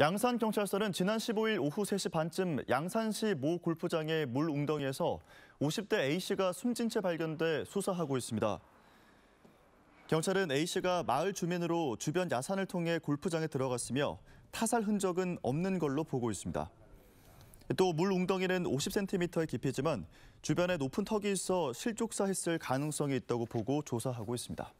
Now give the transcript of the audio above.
양산경찰서는 지난 15일 오후 3시 반쯤 양산시 모 골프장의 물 웅덩이에서 50대 A씨가 숨진 채 발견돼 수사하고 있습니다. 경찰은 A씨가 마을 주민으로 주변 야산을 통해 골프장에 들어갔으며 타살 흔적은 없는 걸로 보고 있습니다. 또물 웅덩이는 50cm의 깊이지만 주변에 높은 턱이 있어 실족사했을 가능성이 있다고 보고 조사하고 있습니다.